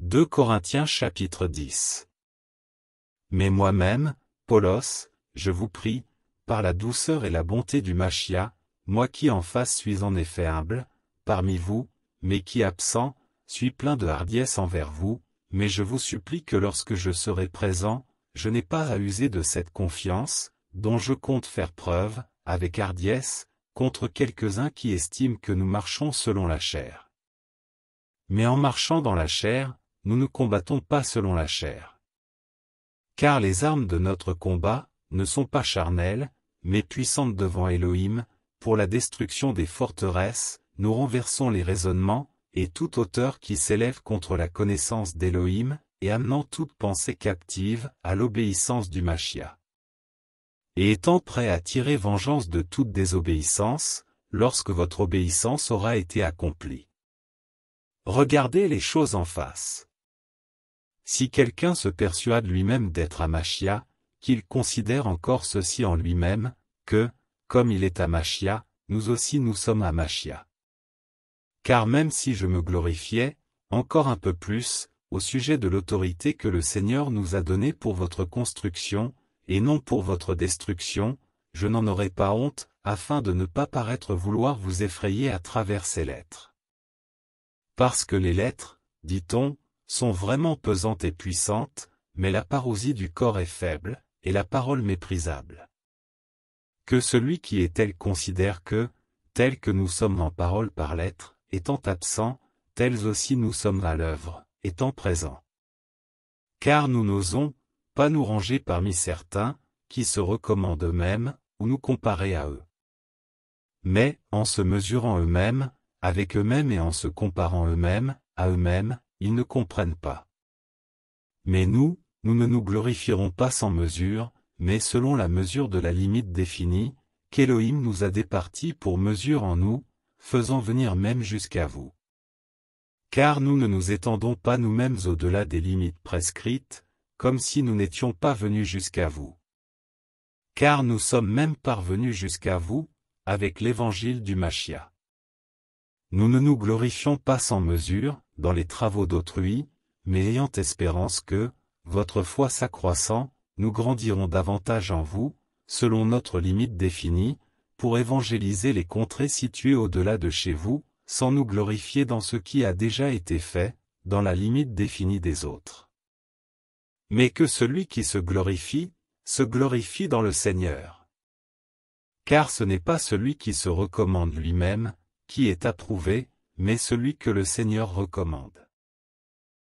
2 Corinthiens chapitre 10. Mais moi-même, Paulos, je vous prie, par la douceur et la bonté du Machia, moi qui en face suis en effet humble, parmi vous, mais qui absent, suis plein de hardiesse envers vous, mais je vous supplie que lorsque je serai présent, je n'ai pas à user de cette confiance, dont je compte faire preuve, avec hardiesse, contre quelques-uns qui estiment que nous marchons selon la chair. Mais en marchant dans la chair, nous ne combattons pas selon la chair. Car les armes de notre combat ne sont pas charnelles, mais puissantes devant Elohim, pour la destruction des forteresses, nous renversons les raisonnements, et toute hauteur qui s'élève contre la connaissance d'Elohim, et amenant toute pensée captive à l'obéissance du Machia. Et étant prêt à tirer vengeance de toute désobéissance, lorsque votre obéissance aura été accomplie. Regardez les choses en face. Si quelqu'un se persuade lui-même d'être Amachia, qu'il considère encore ceci en lui-même, que, comme il est Amachia, nous aussi nous sommes Amachia. Car même si je me glorifiais, encore un peu plus, au sujet de l'autorité que le Seigneur nous a donnée pour votre construction, et non pour votre destruction, je n'en aurais pas honte, afin de ne pas paraître vouloir vous effrayer à travers ces lettres. Parce que les lettres, dit-on, sont vraiment pesantes et puissantes, mais la parousie du corps est faible, et la parole méprisable. Que celui qui est tel considère que, tel que nous sommes en parole par l'être, étant absent, tels aussi nous sommes à l'œuvre, étant présents. Car nous n'osons pas nous ranger parmi certains, qui se recommandent eux-mêmes, ou nous comparer à eux. Mais, en se mesurant eux-mêmes, avec eux-mêmes et en se comparant eux-mêmes, à eux-mêmes, ils ne comprennent pas. Mais nous, nous ne nous glorifierons pas sans mesure, mais selon la mesure de la limite définie, qu'Élohim nous a départie pour mesure en nous, faisant venir même jusqu'à vous. Car nous ne nous étendons pas nous-mêmes au-delà des limites prescrites, comme si nous n'étions pas venus jusqu'à vous. Car nous sommes même parvenus jusqu'à vous, avec l'évangile du Machia. Nous ne nous glorifions pas sans mesure, dans les travaux d'autrui, mais ayant espérance que, votre foi s'accroissant, nous grandirons davantage en vous, selon notre limite définie, pour évangéliser les contrées situées au-delà de chez vous, sans nous glorifier dans ce qui a déjà été fait, dans la limite définie des autres. Mais que celui qui se glorifie, se glorifie dans le Seigneur. Car ce n'est pas celui qui se recommande lui-même, qui est approuvé, mais celui que le Seigneur recommande.